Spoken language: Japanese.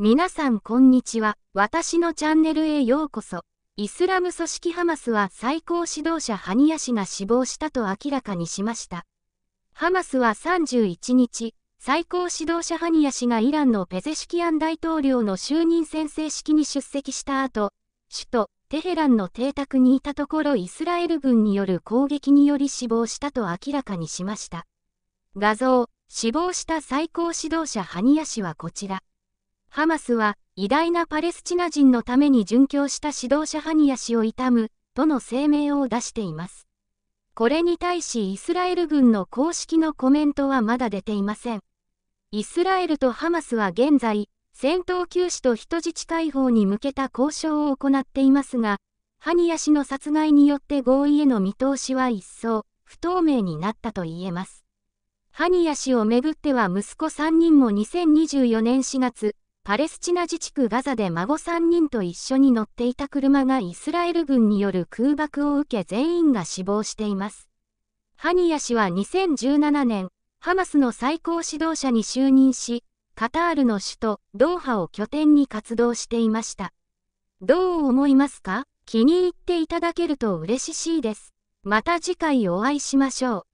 皆さんこんにちは。私のチャンネルへようこそ。イスラム組織ハマスは最高指導者ハニヤ氏が死亡したと明らかにしました。ハマスは31日、最高指導者ハニヤ氏がイランのペゼシキアン大統領の就任宣誓式に出席した後、首都テヘランの邸宅にいたところイスラエル軍による攻撃により死亡したと明らかにしました。画像、死亡した最高指導者ハニヤ氏はこちら。ハマスは、偉大なパレスチナ人のために殉教した指導者ハニヤ氏を悼む、との声明を出しています。これに対しイスラエル軍の公式のコメントはまだ出ていません。イスラエルとハマスは現在、戦闘休止と人質解放に向けた交渉を行っていますが、ハニヤ氏の殺害によって合意への見通しは一層、不透明になったと言えます。ハニヤ氏をめぐっては息子3人も2024年4月、パレスチナ自治区ガザで孫3人と一緒に乗っていた車がイスラエル軍による空爆を受け全員が死亡しています。ハニヤ氏は2017年、ハマスの最高指導者に就任し、カタールの首都ドーハを拠点に活動していました。どう思いますか気に入っていただけると嬉しいです。また次回お会いしましょう。